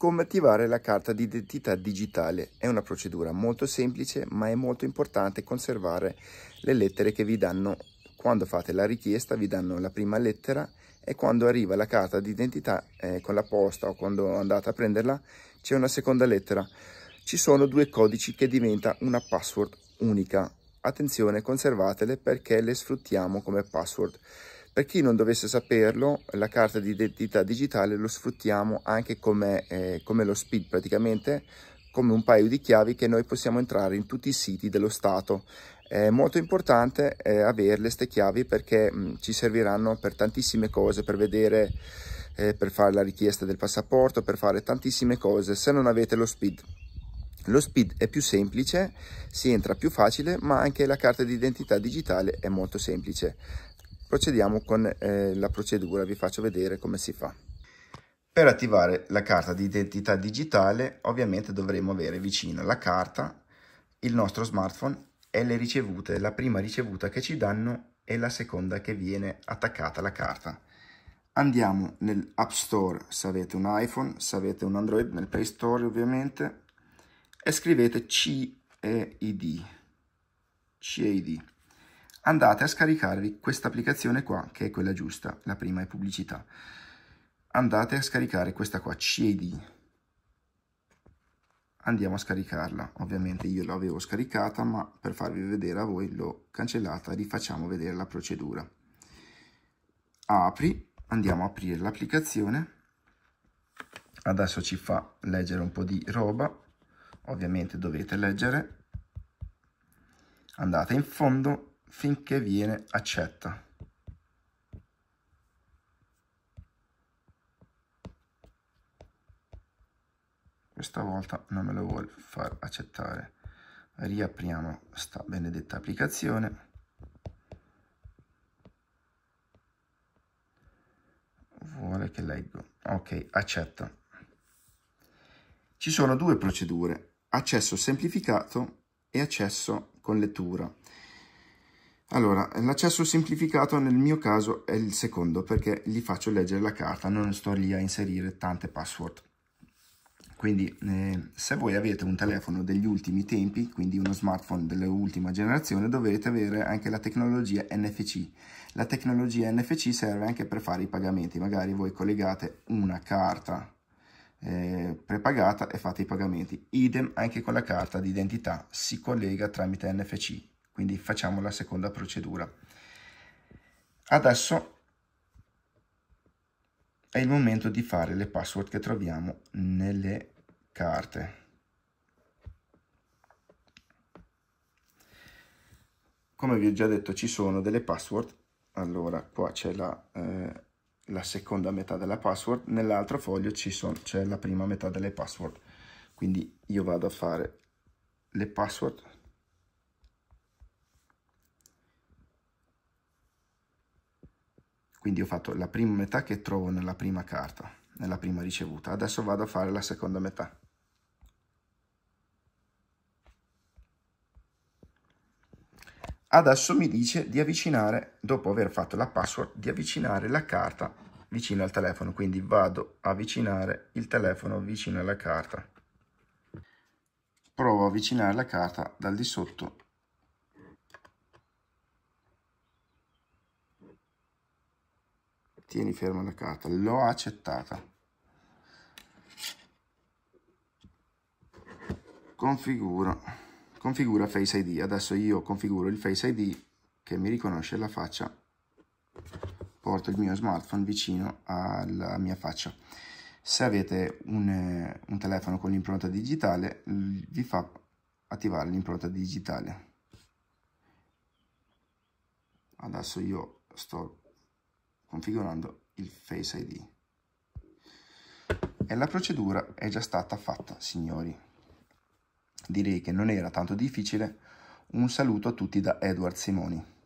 Come attivare la carta d'identità digitale? È una procedura molto semplice ma è molto importante conservare le lettere che vi danno quando fate la richiesta, vi danno la prima lettera e quando arriva la carta d'identità eh, con la posta o quando andate a prenderla c'è una seconda lettera. Ci sono due codici che diventa una password unica. Attenzione, conservatele perché le sfruttiamo come password. Per chi non dovesse saperlo, la carta di identità digitale lo sfruttiamo anche come, eh, come lo SPID praticamente, come un paio di chiavi che noi possiamo entrare in tutti i siti dello Stato. È molto importante eh, averle queste chiavi perché mh, mm, ci serviranno per tantissime cose, per vedere, eh, per fare la richiesta del passaporto, per fare tantissime cose se non avete lo SPID. Lo SPID è più semplice, si entra più facile, ma anche la carta d'identità digitale è molto semplice procediamo con eh, la procedura, vi faccio vedere come si fa. Per attivare la carta di identità digitale ovviamente dovremo avere vicino la carta, il nostro smartphone e le ricevute, la prima ricevuta che ci danno e la seconda che viene attaccata alla carta. Andiamo nell'App Store se avete un iPhone, se avete un Android, nel Play Store ovviamente, e scrivete CEID. CEID andate a scaricarvi questa applicazione qua, che è quella giusta, la prima è pubblicità. Andate a scaricare questa qua, CAD. Andiamo a scaricarla. Ovviamente io l'avevo scaricata, ma per farvi vedere a voi l'ho cancellata, rifacciamo vedere la procedura. Apri, andiamo a aprire l'applicazione. Adesso ci fa leggere un po' di roba, ovviamente dovete leggere. Andate in fondo, finché viene accetta. Questa volta non me lo vuole far accettare. Riapriamo sta benedetta applicazione. Vuole che leggo. Ok, accetta. Ci sono due procedure, accesso semplificato e accesso con lettura. Allora, l'accesso semplificato nel mio caso è il secondo perché gli faccio leggere la carta, non sto lì a inserire tante password. Quindi eh, se voi avete un telefono degli ultimi tempi, quindi uno smartphone dell'ultima generazione, dovete avere anche la tecnologia NFC. La tecnologia NFC serve anche per fare i pagamenti, magari voi collegate una carta eh, prepagata e fate i pagamenti. Idem anche con la carta d'identità, si collega tramite NFC. Quindi facciamo la seconda procedura. Adesso è il momento di fare le password che troviamo nelle carte. Come vi ho già detto ci sono delle password, allora qua c'è la, eh, la, seconda metà della password, nell'altro foglio c'è la prima metà delle password, quindi io vado a fare le password Quindi ho fatto la prima metà che trovo nella prima carta, nella prima ricevuta. Adesso vado a fare la seconda metà. Adesso mi dice di avvicinare, dopo aver fatto la password, di avvicinare la carta vicino al telefono. Quindi vado a avvicinare il telefono vicino alla carta. Provo a avvicinare la carta dal di sotto tieni ferma la carta l'ho accettata configura configura face id adesso io configuro il face id che mi riconosce la faccia porto il mio smartphone vicino alla mia faccia se avete un, un telefono con l'impronta digitale vi fa attivare l'impronta digitale adesso io sto configurando il Face ID. E la procedura è già stata fatta, signori. Direi che non era tanto difficile. Un saluto a tutti da Edward Simoni.